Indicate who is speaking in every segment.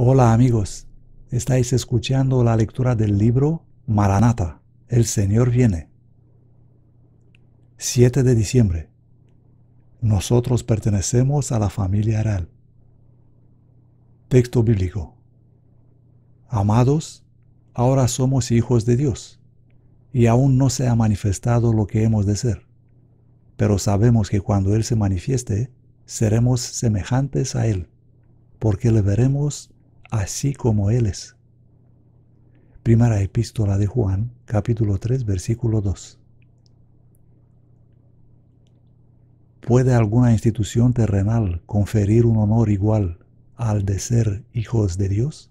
Speaker 1: Hola amigos, estáis escuchando la lectura del libro Maranata, El Señor viene. 7 de diciembre. Nosotros pertenecemos a la familia real. Texto bíblico. Amados, ahora somos hijos de Dios, y aún no se ha manifestado lo que hemos de ser, pero sabemos que cuando Él se manifieste, seremos semejantes a Él, porque le veremos así como Él es. Primera epístola de Juan, capítulo 3, versículo 2. ¿Puede alguna institución terrenal conferir un honor igual al de ser hijos de Dios,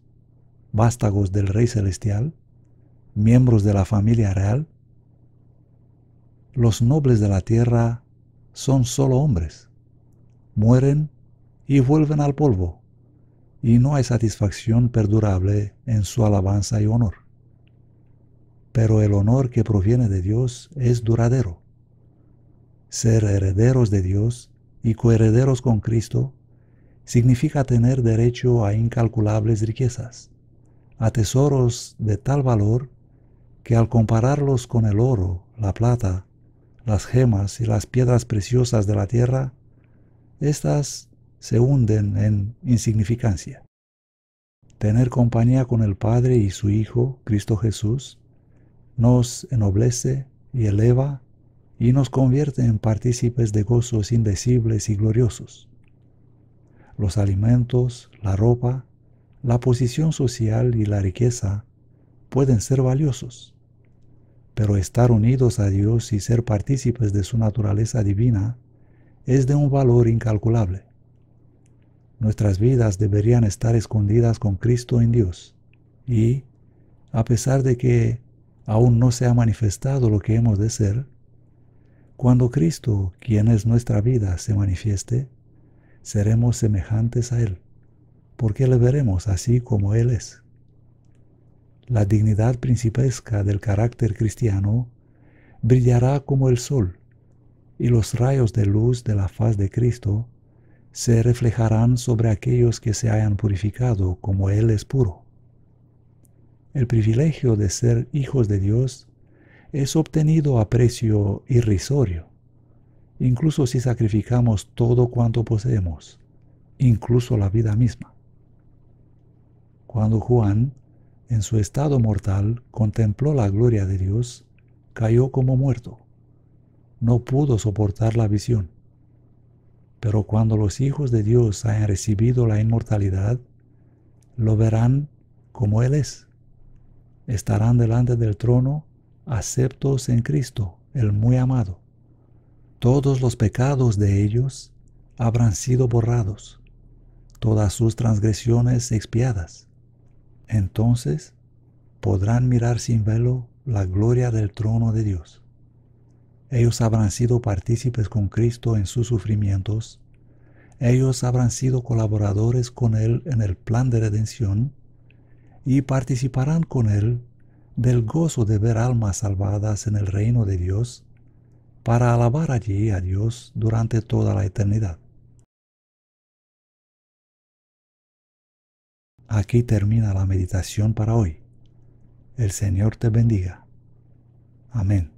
Speaker 1: vástagos del Rey Celestial, miembros de la familia real? Los nobles de la tierra son solo hombres, mueren y vuelven al polvo y no hay satisfacción perdurable en su alabanza y honor. Pero el honor que proviene de Dios es duradero. Ser herederos de Dios y coherederos con Cristo significa tener derecho a incalculables riquezas, a tesoros de tal valor que al compararlos con el oro, la plata, las gemas y las piedras preciosas de la tierra, estas se hunden en insignificancia. Tener compañía con el Padre y su Hijo, Cristo Jesús, nos ennoblece y eleva y nos convierte en partícipes de gozos indecibles y gloriosos. Los alimentos, la ropa, la posición social y la riqueza pueden ser valiosos, pero estar unidos a Dios y ser partícipes de su naturaleza divina es de un valor incalculable. Nuestras vidas deberían estar escondidas con Cristo en Dios. Y, a pesar de que aún no se ha manifestado lo que hemos de ser, cuando Cristo, quien es nuestra vida, se manifieste, seremos semejantes a Él, porque le veremos así como Él es. La dignidad principesca del carácter cristiano brillará como el sol, y los rayos de luz de la faz de Cristo se reflejarán sobre aquellos que se hayan purificado como Él es puro. El privilegio de ser hijos de Dios es obtenido a precio irrisorio, incluso si sacrificamos todo cuanto poseemos, incluso la vida misma. Cuando Juan, en su estado mortal, contempló la gloria de Dios, cayó como muerto. No pudo soportar la visión pero cuando los hijos de Dios hayan recibido la inmortalidad, lo verán como Él es. Estarán delante del trono aceptos en Cristo, el muy amado. Todos los pecados de ellos habrán sido borrados, todas sus transgresiones expiadas. Entonces podrán mirar sin velo la gloria del trono de Dios. Ellos habrán sido partícipes con Cristo en sus sufrimientos. Ellos habrán sido colaboradores con Él en el plan de redención y participarán con Él del gozo de ver almas salvadas en el reino de Dios para alabar allí a Dios durante toda la eternidad. Aquí termina la meditación para hoy. El Señor te bendiga. Amén.